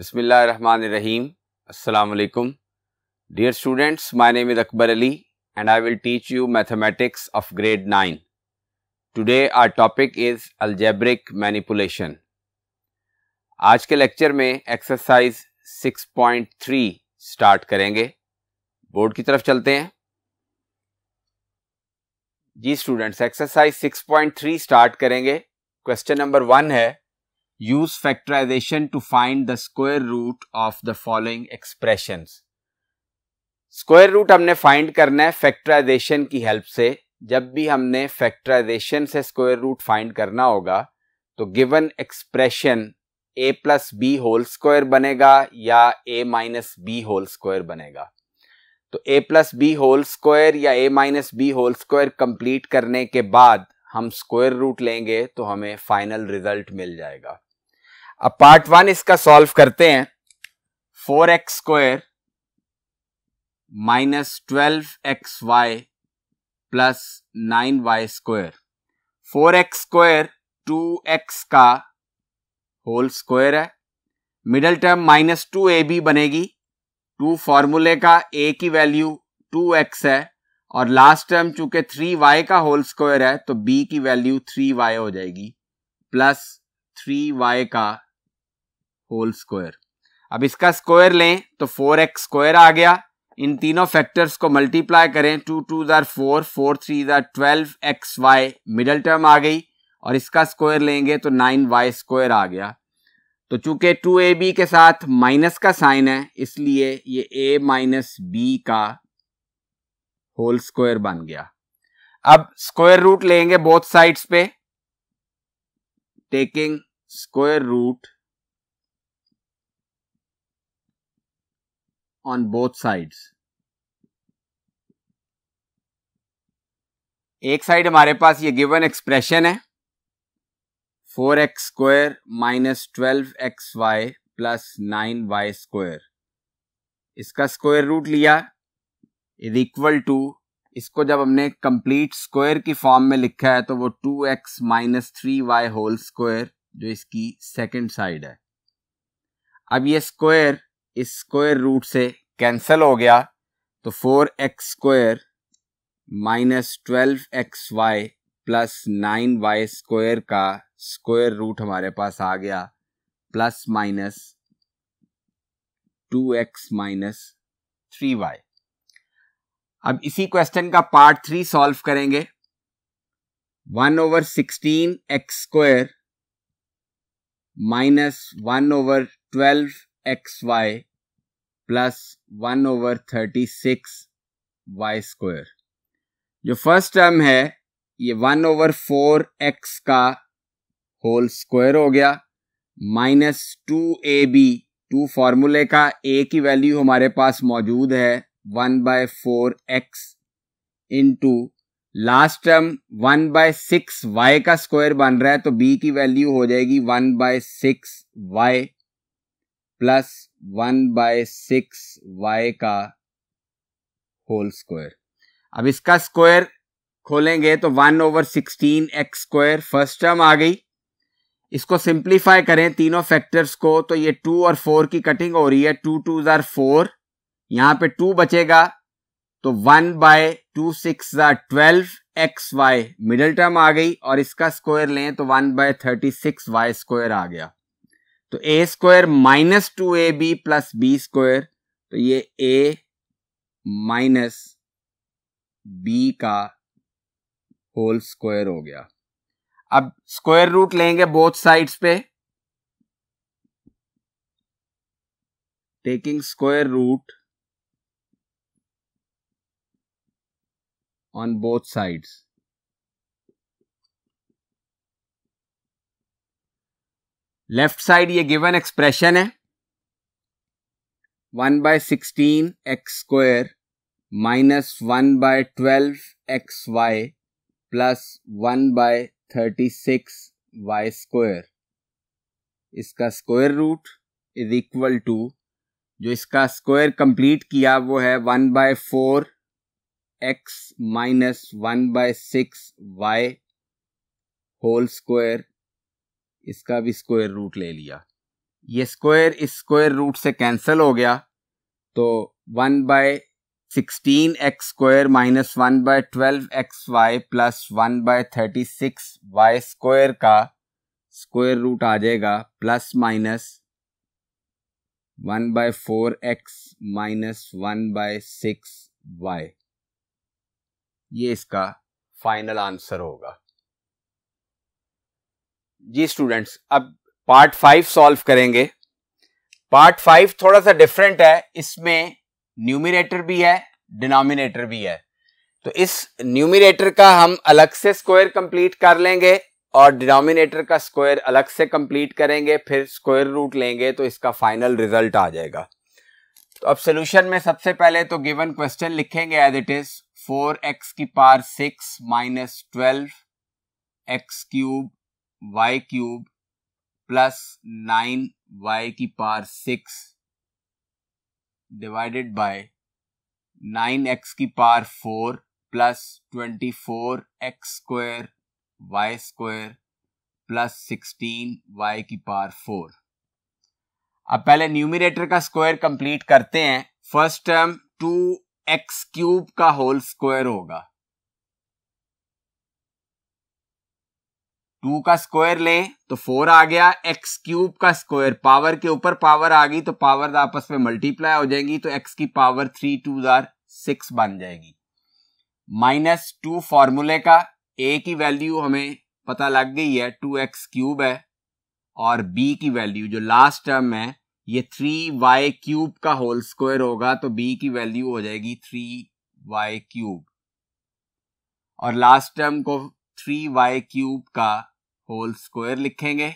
बसमीम अलकुम dear students my name is Akbar Ali and I will teach you mathematics of grade nine today our topic is algebraic manipulation आज के lecture में exercise 6.3 start करेंगे board की तरफ चलते हैं जी स्टूडेंट्स एक्सरसाइज 6.3 स्टार्ट करेंगे क्वेश्चन नंबर वन है Use factorization to find the square root of the following expressions. Square root हमने फाइंड करना है factorization की हेल्प से जब भी हमने factorization से square रूट फाइंड करना होगा तो given expression A plus B whole square बनेगा या A minus B whole square बनेगा तो A plus B whole square या A minus B whole square complete करने के बाद हम स्क्वायर रूट लेंगे तो हमें फाइनल रिजल्ट मिल जाएगा अब पार्ट वन इसका सॉल्व करते हैं four x square minus twelve x y plus nine y square four x square two x का होल स्क्वायर है मिडल टर्म माइनस टू ए बी बनेगी टू फॉर्मूले का ए की वैल्यू टू एक्स है और लास्ट टर्म चूंकि थ्री वाई का होल स्क्वायर है तो बी की वैल्यू थ्री वाई हो जाएगी प्लस थ्री वाई का होल स्क्वायर अब इसका स्क्वायर लें तो फोर एक्स स्क्वायर आ गया इन तीनों फैक्टर्स को मल्टीप्लाई करें टू टू ज़ार फोर फोर थ्री ज़ार twelve x y middle term आ गई और इसका स्क्वायर लेंगे तो नाइन वाई स्क्वायर आ गया तो चूंकि टू ए बी के साथ माइनस का साइन है इसलिए ये ए माइनस बी का होल स्क्वायर बन गया अब स्क्वायर रूट लेंगे बोथ साइड्स पे taking square root on both sides. एक साइड हमारे पास ये गिवन एक्सप्रेशन है four x square minus twelve x y plus nine y square इसका स्क्वायर रूट लिया इज इक्वल टू इसको जब हमने कंप्लीट स्क्वायर की फॉर्म में लिखा है तो वो two x minus three y whole square जो इसकी सेकंड साइड है अब ये स्क्वायर स्क्वायर रूट से कैंसिल हो गया तो four x square minus twelve x y plus nine y square का स्क्वायर रूट हमारे पास आ गया plus minus two x minus three y अब इसी क्वेश्चन का पार्ट थ्री सॉल्व करेंगे one over sixteen x square minus one over twelve x y plus one over thirty six y square जो first term है ये one over four x का whole square हो गया माइनस टू ए बी टू फॉर्मूले का ए की वैल्यू हमारे पास मौजूद है one by four x into last term one by six y का स्क्वायर बन रहा है तो बी की वैल्यू हो जाएगी one by six y plus one by six y का होल स्क्वायर अब इसका स्क्वायर खोलेंगे तो one over sixteen x square first term आ गई इसको सिंप्लीफाई करें तीनों फैक्टर्स को तो ये टू और फोर की कटिंग हो रही है टू टू जार फोर यहाँ पे टू बचेगा तो वन बाय टू सिक्स जार twelve x y middle term आ गई और इसका स्क्वायर लें तो one by thirty six y square आ गया तो A square minus two A B plus B square तो ये ए माइनस बी का होल स्क्वायर हो गया अब स्क्वायर रूट लेंगे बोथ साइड्स पे taking square root on both sides left side ये गिवन एक्सप्रेशन है one by sixteen x square minus one by twelve x y plus one by thirty six y square इसका square root is equal to जो इसका square complete किया वो है one by four x minus one by six y whole square इसका भी square root ले लिया ये स्क्वायर इस स्क्वायर रूट से कैंसिल हो गया तो one by sixteen x square minus one by twelve x y plus one by thirty six y square का स्क्वायर रूट आ जाएगा plus minus one by four x minus one by six y ये इसका final answer होगा जी students अब part five solve करेंगे part five थोड़ा सा डिफरेंट है इसमें न्यूमिनेटर भी है डिनोमिनेटर भी है तो इस न्यूमिनेटर का हम अलग से स्क्वायर कंप्लीट कर लेंगे और डिनोमिनेटर का स्क्वायर अलग से कंप्लीट करेंगे फिर स्क्वायर रूट लेंगे तो इसका फाइनल रिजल्ट आ जाएगा तो अब सोल्यूशन में सबसे पहले तो गिवन क्वेश्चन लिखेंगे as it is four x की पार six minus twelve x cube y cube plus nine y की पार six divided by nine x की पार four plus twenty four x square y square plus sixteen y की पार four अब पहले न्यूमिनेटर का स्क्वायर कंप्लीट करते हैं first term two x cube का होल स्क्वायर होगा टू का स्क्वायर ले तो फोर आ गया एक्स क्यूब का स्क्वायर पावर के ऊपर पावर आ गई तो पावर आपस में मल्टीप्लाई हो जाएंगी तो एक्स की पावर थ्री टू दर सिक्स बन जाएगी माइनस टू फॉर्मूले का ए की वैल्यू हमें पता लग गई है टू एक्स क्यूब है और बी की वैल्यू जो लास्ट टर्म है ये थ्री वाई क्यूब का होल स्क्वायर होगा तो बी की वैल्यू हो जाएगी थ्री वाई क्यूब और लास्ट टर्म को थ्री वाई क्यूब का होल स्क्वायर लिखेंगे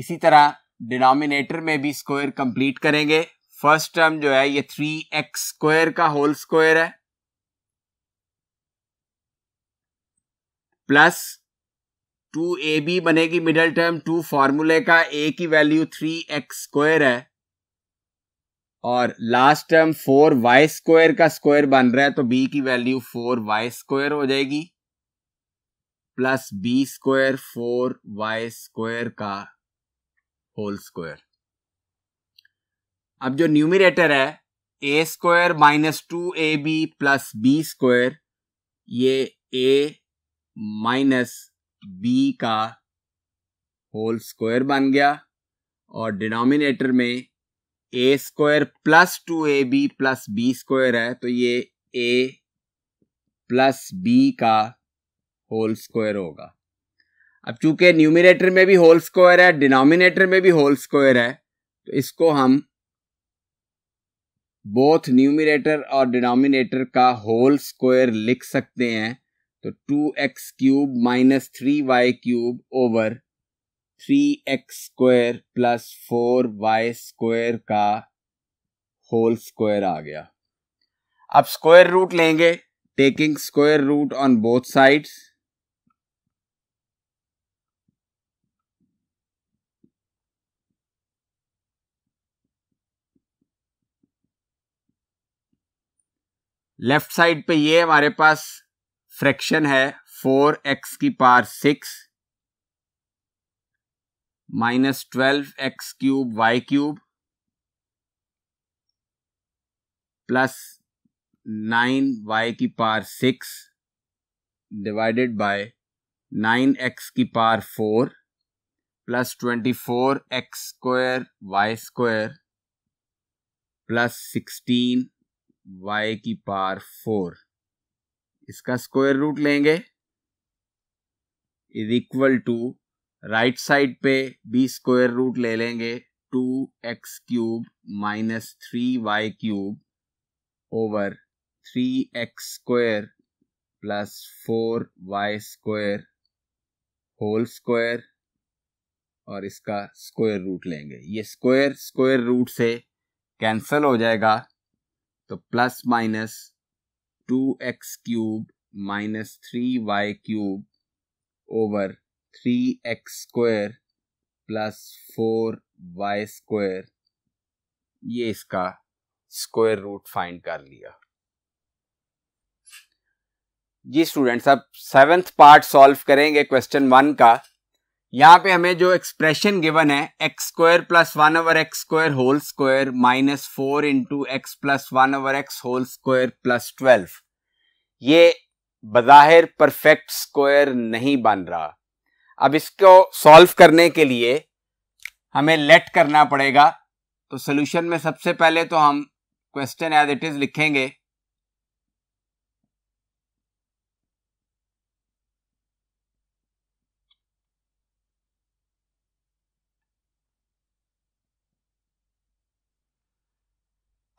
इसी तरह डिनोमिनेटर में भी स्क्वायर कंप्लीट करेंगे फर्स्ट टर्म जो है ये थ्री एक्स स्क्वायर का होल स्क्वायर है प्लस टू ए बी बनेगी मिडल टर्म टू फॉर्मूले का ए की वैल्यू थ्री एक्स स्क्वायर है और last term four y square का स्क्वायर बन रहा है तो बी की वैल्यू फोर वाई स्क्वायर हो जाएगी plus B square four y square का होल स्क्वायर अब जो न्यूमिनेटर है A square minus two A B plus B square ये ए माइनस बी का होल स्क्वायर बन गया और डिनोमिनेटर में A square plus two A B plus B square है तो ये ए प्लस बी का होल स्क्वायर होगा अब चूंकि न्यूमिनेटर में भी होल स्क्वायर है डिनोमिनेटर में भी होल स्क्वायर है तो इसको हम बोथ न्यूमिनेटर और डिनोमिनेटर का होल स्क्वायर लिख सकते हैं तो two x cube minus three y cube over three x square plus four y square का होल स्क्वायर आ गया अब स्क्वायर रूट लेंगे taking square root on both sides left side पे ये हमारे पास फ्रैक्शन है फोर एक्स की पार six minus twelve x cube y cube plus nine y की पार six divided by nine x की पार four plus twenty four x square y square plus sixteen y की पार फोर इसका स्क्वायर रूट लेंगे is equal to right side पे भी स्क्वायर रूट ले लेंगे two x cube minus three y cube over three x square plus four y square whole square और इसका स्क्वायर रूट लेंगे ये स्क्वायर स्क्वायर रूट से कैंसिल हो जाएगा तो plus minus two x cube minus three y cube over three x square plus four y square ये इसका स्क्वायर रूट फाइंड कर लिया जी स्टूडेंट्स अब सेवेंथ पार्ट सॉल्व करेंगे क्वेश्चन वन का यहाँ पे हमें जो एक्सप्रेशन गिवन है x square plus one over x square whole square minus four into x plus one over x whole square plus twelve ये बज़ाहिर परफेक्ट स्क्वायर नहीं बन रहा अब इसको सॉल्व करने के लिए हमें लेट करना पड़ेगा तो सोल्यूशन में सबसे पहले तो हम क्वेश्चन एज इट इज लिखेंगे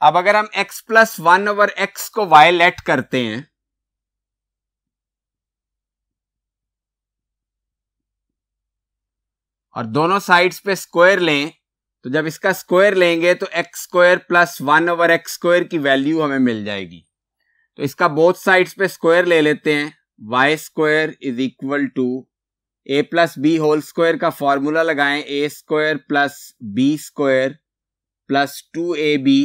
अब अगर हम x plus one over x को y लेट करते हैं और दोनों साइड्स पे स्क्वायर लें तो जब इसका स्क्वायर लेंगे तो x square plus one over x square की वैल्यू हमें मिल जाएगी तो इसका बोथ साइड्स पे स्क्वायर ले लेते हैं y square is equal to a plus B whole square का फॉर्मूला लगाएं a square plus B square plus two A b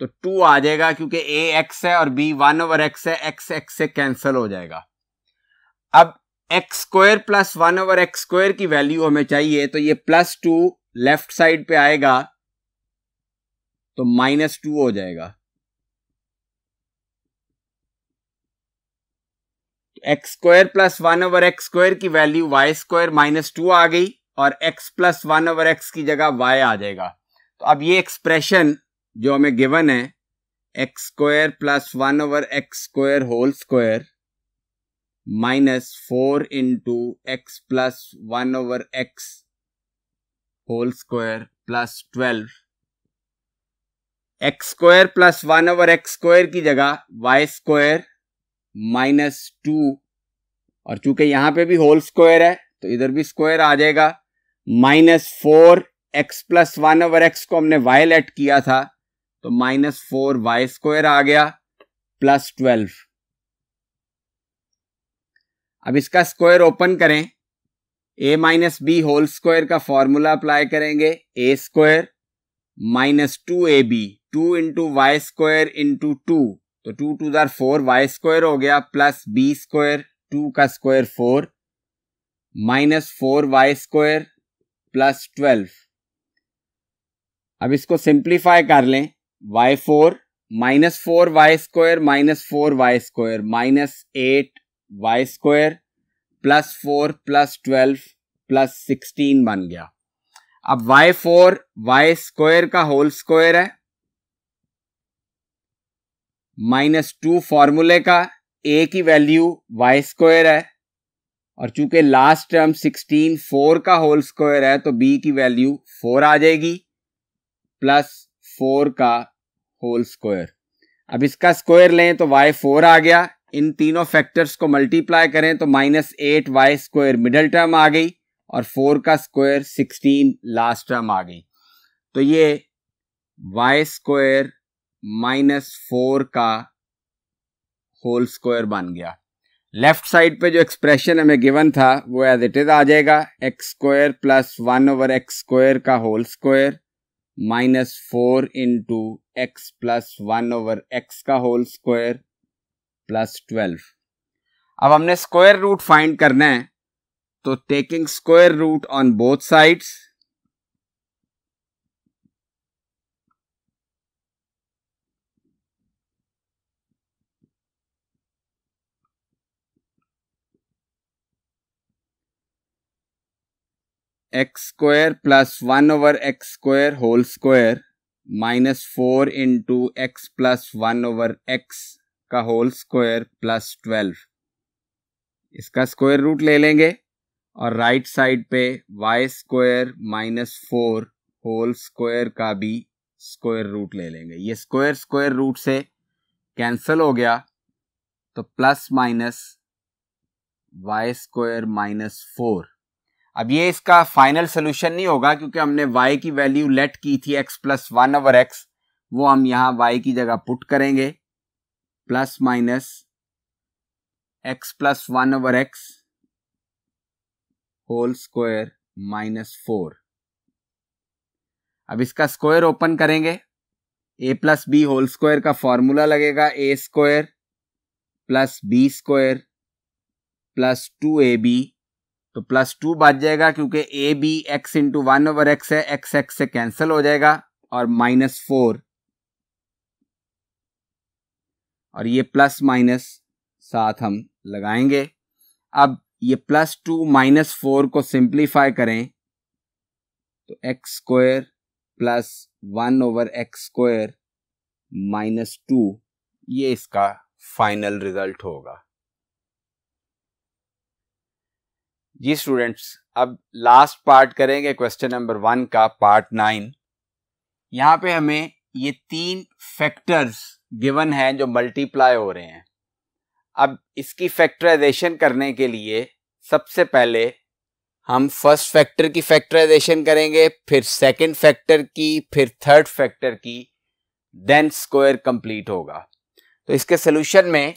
तो टू आ जाएगा क्योंकि ए एक्स है और बी वन ओवर एक्स है एक्स एक्स से कैंसिल हो जाएगा अब x square plus one over x square की वैल्यू हमें चाहिए तो ये प्लस टू लेफ्ट साइड पे आएगा तो माइनस टू हो जाएगा x square plus one over x square की value y square minus two आ गई और x plus one over x की जगह वाई आ जाएगा तो अब ये एक्सप्रेशन जो हमें गिवन है x square plus one over x square whole square minus four into x plus one over x whole square plus twelve x square plus one over x square की जगह Y square minus to और चूंकि यहां पे भी whole square है तो इधर भी स्क्वायर आ जाएगा minus four x plus one over x को हमने वाई लेट किया था तो माइनस फोर वाई स्क्वायर आ गया प्लस ट्वेल्व अब इसका स्क्वायर ओपन करें a minus B whole square का फॉर्मूला अप्लाई करेंगे a square minus two A B two into y square into two तो टू टू दर फोर वाई स्क्वायर हो गया प्लस बी स्क्वायर टू का square four minus four y square plus twelve अब इसको simplify कर लें y four minus four y square minus four y square minus eight y square plus four plus twelve plus sixteen बन गया अब y four y square का whole square है minus two फॉर्मूले का ए की वैल्यू वाई स्क्वायर है और चूंकि लास्ट टर्म सिक्सटीन फोर का होल स्क्वायर है तो बी की वैल्यू फोर आ जाएगी प्लस फोर का होल स्क्वायर अब इसका स्क्वायर लें तो वाई फोर आ गया इन तीनों फैक्टर्स को मल्टीप्लाई करें तो minus eight y square middle term आ गई और फोर का स्क्वायर सिक्सटीन लास्ट टर्म आ गई तो ये वाई स्क्वायर माइनस फोर का होल स्क्वायर बन गया लेफ्ट साइड पे जो एक्सप्रेशन हमें गिवन था वो एज इट इज आ जाएगा x square plus one over x square का whole square minus four into x plus one over x का होल स्क्वायर प्लस ट्वेल्व अब हमने स्क्वायर रूट फाइंड करना है तो taking square root on both sides x square plus one over x square whole square minus four into x plus one over x का whole square plus twelve इसका square root ले लेंगे और right side पे y square minus four whole square का भी square root ले लेंगे ये स्क्वायर स्क्वायर रूट से कैंसिल हो गया तो plus minus y square minus four अब ये इसका फाइनल सोल्यूशन नहीं होगा क्योंकि हमने y की वैल्यू लेट की थी x plus one over x वो हम यहाँ y की जगह पुट करेंगे plus minus x plus one over x whole square minus four अब इसका स्क्वायर ओपन करेंगे a plus B whole square का फॉर्मूला लगेगा a square plus B square plus two A b तो प्लस टू बच जाएगा क्योंकि a b x into one over x है एक्स एक्स से कैंसिल हो जाएगा और माइनस फोर और ये प्लस माइनस साथ हम लगाएंगे अब ये प्लस टू माइनस फोर को सिंप्लीफाई करें तो x square plus one over x square minus two ये इसका फाइनल रिजल्ट होगा जी स्टूडेंट्स अब लास्ट पार्ट करेंगे क्वेश्चन नंबर वन का पार्ट नाइन यहाँ पे हमें ये तीन फैक्टर्स गिवन हैं जो मल्टीप्लाई हो रहे हैं अब इसकी फैक्टराइजेशन करने के लिए सबसे पहले हम फर्स्ट फैक्टर की फैक्टराइजेशन करेंगे फिर सेकंड फैक्टर की फिर थर्ड फैक्टर की देन स्क्वायर कंप्लीट होगा तो इसके सोल्यूशन में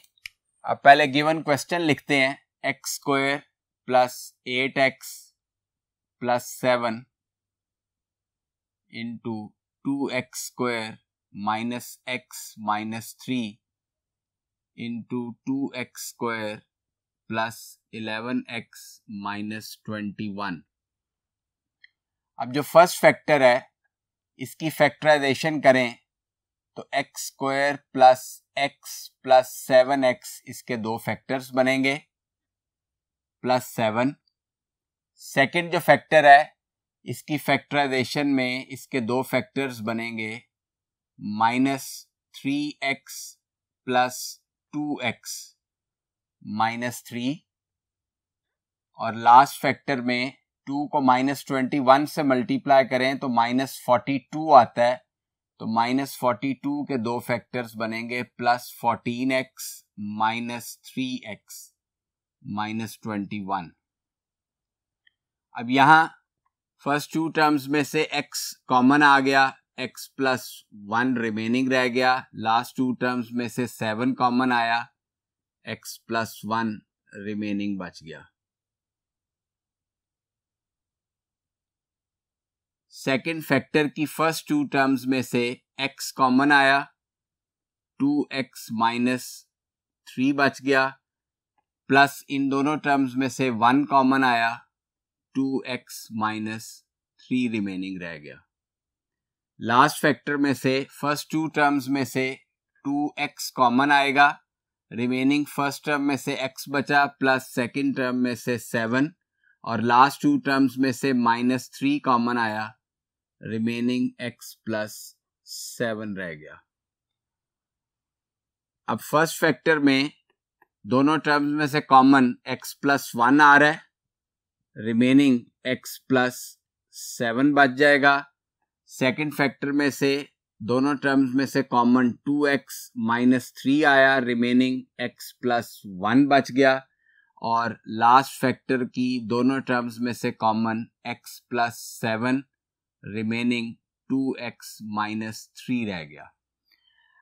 अब पहले गिवन क्वेश्चन लिखते हैं x square plus eight x plus seven into two x square minus x minus three into two x square plus eleven x minus twenty one अब जो फर्स्ट फैक्टर है इसकी फैक्टराइजेशन करें तो x square plus x plus seven x इसके दो factors बनेंगे plus seven second जो फैक्टर है इसकी फैक्टराइजेशन में इसके दो फैक्टर्स बनेंगे minus three x plus two x minus three और लास्ट फैक्टर में टू को माइनस ट्वेंटी वन से मल्टीप्लाई करें तो माइनस फोर्टी टू आता है तो माइनस फोर्टी टू के दो फैक्टर्स बनेंगे plus fourteen x minus three x minus twenty one अब यहां फर्स्ट टू टर्म्स में से x कॉमन आ गया x प्लस वन रिमेनिंग रह गया लास्ट टू टर्म्स में से सेवन कॉमन आया x प्लस वन रिमेनिंग बच गया सेकेंड फैक्टर की फर्स्ट टू टर्म्स में से x कॉमन आया टू एक्स माइनस थ्री बच गया प्लस इन दोनों टर्म्स में से वन कॉमन आया two x minus three remaining रह गया लास्ट फैक्टर में से फर्स्ट टू टर्म्स में से टू एक्स कॉमन आएगा रिमेनिंग फर्स्ट टर्म में से एक्स बचा प्लस सेकेंड टर्म में से सेवन और लास्ट टू टर्म्स में से माइनस थ्री कॉमन आया रिमेनिंग एक्स प्लस सेवन रह गया अब फर्स्ट फैक्टर में दोनों टर्म्स में से कॉमन x प्लस वन आ रहा है रिमेनिंग x प्लस सेवन बच जाएगा सेकंड फैक्टर में से दोनों टर्म्स में से common two x minus three आया रिमेनिंग x प्लस वन बच गया और लास्ट फैक्टर की दोनों टर्म्स में से common x plus seven remaining two x minus three रह गया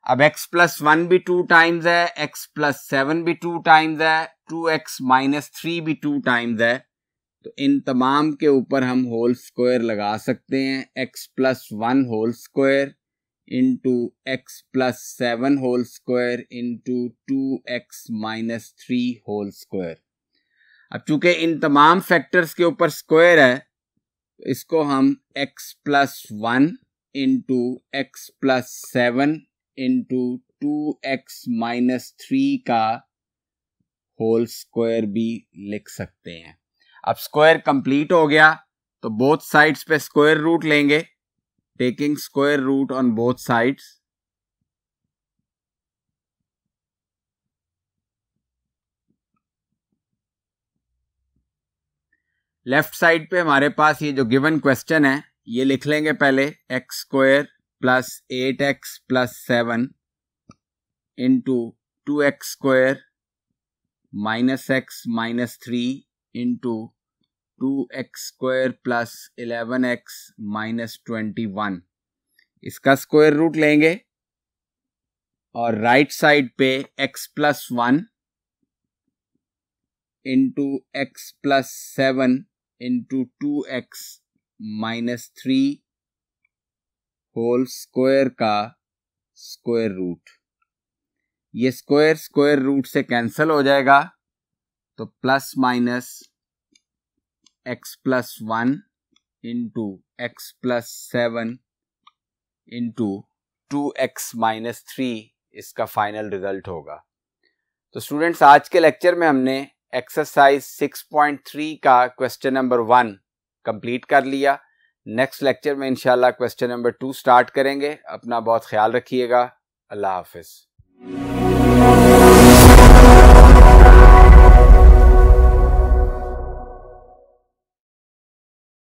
अब x प्लस वन भी टू टाइम्स है x प्लस सेवन भी टू टाइम्स है टू एक्स माइनस थ्री भी टू टाइम्स है तो इन तमाम के ऊपर हम होल स्क्वायर लगा सकते हैं x plus one whole square into x plus seven whole square into two x minus three whole square अब चूंकि इन तमाम फैक्टर्स के ऊपर स्क्वायर है इसको हम x plus one into x plus seven into two x minus three का whole square भी लिख सकते हैं अब स्क्वायर कंप्लीट हो गया तो बोथ साइड्स पे स्क्वायर रूट लेंगे taking square root on both sides left side पे हमारे पास ये जो गिवन क्वेश्चन है ये लिख लेंगे पहले x square plus eight x plus seven into two x square minus x minus three into two x square plus eleven x minus twenty one इसका स्क्वायर रूट लेंगे और राइट साइड पे x plus one into x plus seven into two x minus three whole square का square root ये square square root से cancel हो जाएगा तो plus minus x plus one into x plus seven into two x minus three इसका final result होगा तो students आज के लेक्चर में हमने एक्सरसाइज 6.3 का क्वेश्चन नंबर वन कंप्लीट कर लिया नेक्स्ट लेक्चर में इंशाल्लाह क्वेश्चन नंबर टू स्टार्ट करेंगे अपना बहुत ख्याल रखिएगा अल्लाह हाफिज़